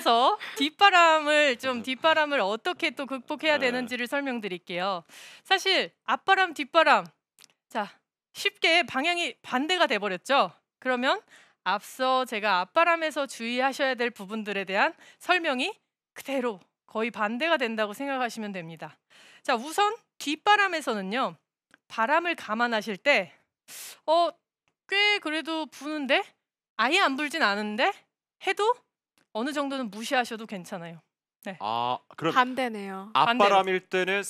앞서서 뒷바람을 좀 뒷바람을 어떻게 또 극복해야 네. 되는지를 설명드릴게요. 사실 앞바람 뒷바람 자 쉽게 방향이 반대가 돼버렸죠. 그러면 앞서 제가 앞바람에서 주의하셔야 될 부분들에 대한 설명이 그대로 거의 반대가 된다고 생각하시면 됩니다. 자 우선 뒷바람에서는요 바람을 감안하실 때어꽤 그래도 부는데 아예 안 불진 않은데 해도 어느 정도는 무시하셔도 괜찮아요. 네. 아 그럼 반대네요. 앞바람일 때는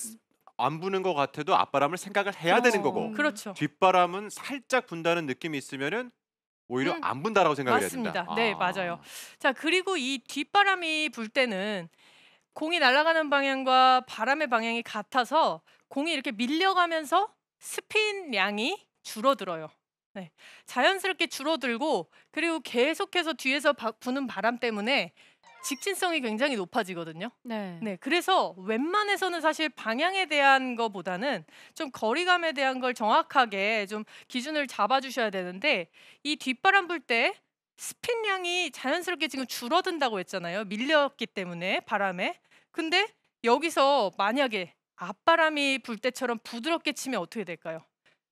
안 부는 것 같아도 앞바람을 생각을 해야 그렇죠. 되는 거고 그렇죠. 뒷바람은 살짝 분다는 느낌이 있으면은 오히려 음, 안 분다라고 생각을 맞습니다. 해야 된다. 네, 아. 맞아요. 자, 그리고 이 뒷바람이 불 때는 공이 날아가는 방향과 바람의 방향이 같아서 공이 이렇게 밀려가면서 스피인양이 줄어들어요. 네, 자연스럽게 줄어들고 그리고 계속해서 뒤에서 바, 부는 바람 때문에 직진성이 굉장히 높아지거든요. 네. 네. 그래서 웬만해서는 사실 방향에 대한 것보다는좀 거리감에 대한 걸 정확하게 좀 기준을 잡아주셔야 되는데 이 뒷바람 불 때 스핀량이 자연스럽게 지금 줄어든다고 했잖아요. 밀렸기 때문에 바람에. 근데 여기서 만약에 앞바람이 불 때처럼 부드럽게 치면 어떻게 될까요?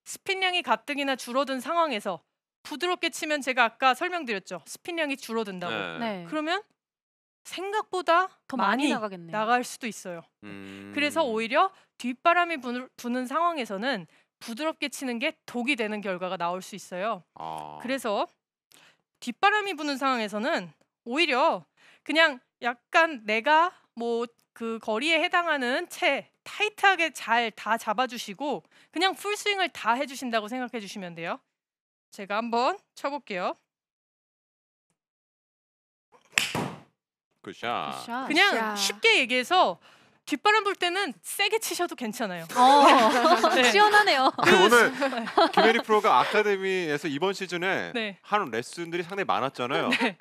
스핀량이 가뜩이나 줄어든 상황에서 부드럽게 치면 제가 아까 설명드렸죠. 스핀량이 줄어든다고. 네. 네. 그러면 생각보다 더 많이, 나가겠네요. 나갈 수도 있어요. 음... 그래서 오히려 뒷바람이 부는, 부는 상황에서는 부드럽게 치는 게 독이 되는 결과가 나올 수 있어요. 아... 그래서 뒷바람이 부는 상황에서는 오히려 그냥 약간 내가 뭐그 거리에 해당하는 채 타이트하게 잘 다 잡아주시고 그냥 풀스윙을 다 해주신다고 생각해 주시면 돼요. 제가 한번 쳐볼게요. 굿샷. 그냥 야. 쉽게 얘기해서 뒷바람 불 때는 세게 치셔도 괜찮아요. 어, 네. 시원하네요. 그 오늘 김혜리 프로가 아카데미에서 이번 시즌에 네. 하는 레슨들이 상당히 많았잖아요. 네.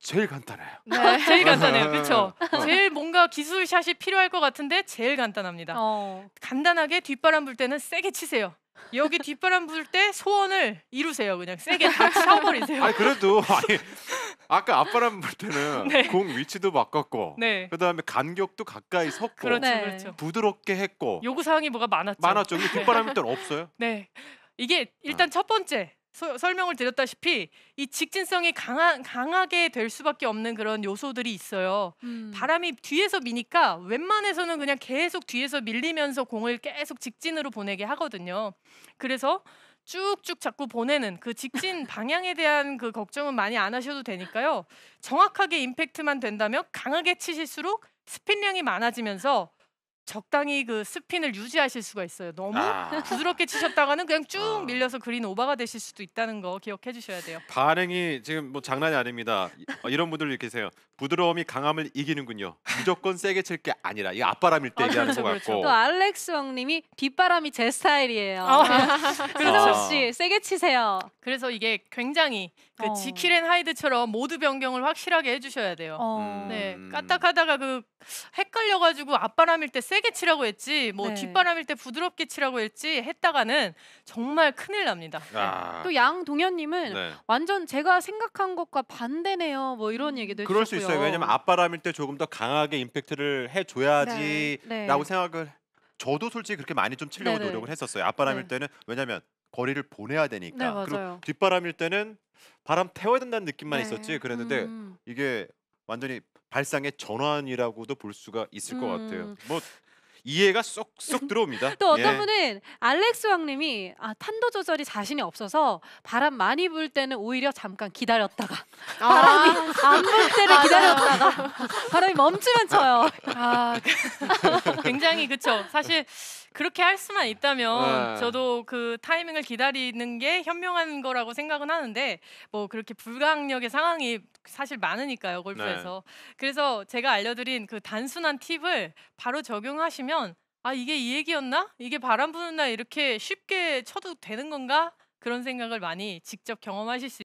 제일 간단해요. 네. 제일 간단해요. 그렇죠. 제일 뭔가 기술샷이 필요할 것 같은데 제일 간단합니다. 어. 간단하게 뒷바람 불 때는 세게 치세요. 여기 뒷바람 불 때 소원을 이루세요. 그냥 세게 다 쳐버리세요. 아니 그래도 아니 아까 앞바람 불 때는 네. 공 위치도 바꿨고 네. 그다음에 간격도 가까이 섰고 그렇죠, 네. 그렇죠. 부드럽게 했고 요구 사항이 뭐가 많았죠. 많았죠. 뒷바람 불때 없어요. 네. 이게 일단 아. 첫 번째 서, 설명을 드렸다시피 이 직진성이 강하, 강하게 될 수밖에 없는 그런 요소들이 있어요. 음. 바람이 뒤에서 미니까 웬만해서는 그냥 계속 뒤에서 밀리면서 공을 계속 직진으로 보내게 하거든요. 그래서 쭉쭉 자꾸 보내는 그 직진 방향에 대한 그 걱정은 많이 안 하셔도 되니까요. 정확하게 임팩트만 된다면 강하게 치실수록 스핀량이 많아지면서 적당히 그 스핀을 유지하실 수가 있어요. 너무 아. 부드럽게 치셨다가는 그냥 쭉 아. 밀려서 그린 오바가 되실 수도 있다는 거 기억해 주셔야 돼요. 반응이 지금 뭐 장난이 아닙니다. 이런 분들 계세요. 부드러움이 강함을 이기는군요. 무조건 세게 칠 게 아니라 이 앞바람일 때 아, 얘기하는 그렇죠, 것 그렇죠. 같고 그렇죠. 또 알렉스 왕님이 뒷바람이 제 스타일이에요. 아. 그래서 아. 혹시 세게 치세요. 그래서 이게 굉장히 그 어. 지킬앤 하이드처럼 모드 변경을 확실하게 해주셔야 돼요. 어. 네, 음. 까딱하다가 그 헷갈려가지고 앞바람일 때 세게 치라고 했지 뭐 네. 뒷바람일 때 부드럽게 치라고 했지 했다가는 정말 큰일 납니다. 아. 또 양동현님은 네. 완전 제가 생각한 것과 반대네요. 뭐 이런 음, 얘기도 그럴 수 있어요. 왜냐면 하 앞바람일 때 조금 더 강하게 임팩트를 해줘야지라고 네. 네. 생각을 저도 솔직히 그렇게 많이 좀 치려고 네네. 네. 노력을 했었어요. 앞바람일 네. 때는 왜냐면 하 거리를 보내야 되니까. 네, 그리고 뒷바람일 때는 바람 태워야 된다는 느낌만 있었지 그랬는데 음. 이게 완전히 발상의 전환이라고도 볼 수가 있을 것 같아요. 음. 뭐 이해가 쏙쏙 들어옵니다. 또 어떤 예. 분은 알렉스 왕님이 아, 탄도 조절이 자신이 없어서 바람 많이 불 때는 오히려 잠깐 기다렸다가 아 바람이 안 불 때를 기다렸다가 바람이 멈추면 쳐요. 아, 그 굉장히 그쵸. 사실 그렇게 할 수만 있다면 네. 저도 그 타이밍을 기다리는 게 현명한 거라고 생각은 하는데 뭐 그렇게 불가항력의 상황이 사실 많으니까요 골프에서 네. 그래서 제가 알려드린 그 단순한 팁을 바로 적용하시면 아 이게 이 얘기였나 이게 바람 부는 날 이렇게 쉽게 쳐도 되는 건가 그런 생각을 많이 직접 경험하실 수.